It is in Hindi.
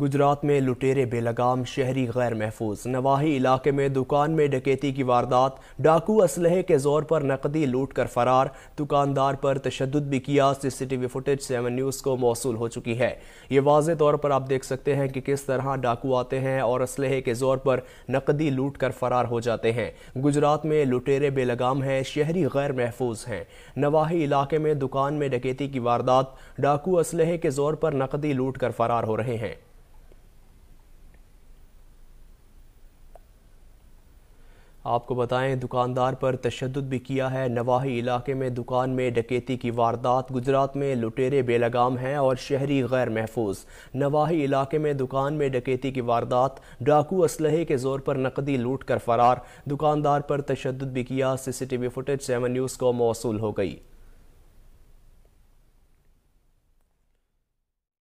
गुजरात में लुटेरे बेलगाम शहरी गैर महफूज नवाही इलाके में दुकान में डकैती की वारदात डाकू असलहे के जोर पर नकदी लूट कर फरार दुकानदार पर तशद भी किया सीसीटीवी फुटेज सेवन न्यूज़ को मौसू हो चुकी है ये वाज तौर पर आप देख सकते हैं कि किस तरह डाकू आते हैं और असलहे के जोर पर नकदी लूट कर फरार हो जाते हैं गुजरात में लुटेरे बेलगाम हैं शहरी गैर महफूज हैं नवाही इलाके में दुकान में डकैती की वारदात डाकू असलहे के जोर पर नकदी लूट कर फरार हो रहे हैं आपको बताएं दुकानदार पर तशद भी किया है नवाही इलाके में दुकान में डकैती की वारदात गुजरात में लुटेरे बेलगाम हैं और शहरी गैर महफूज नवाही इलाके में दुकान में डकैती की वारदात डाकू असलहे के जोर पर नकदी लूट कर फरार दुकानदार पर तशद भी किया सीसीटीवी फुटेज सेवन न्यूज़ को मौसू हो गई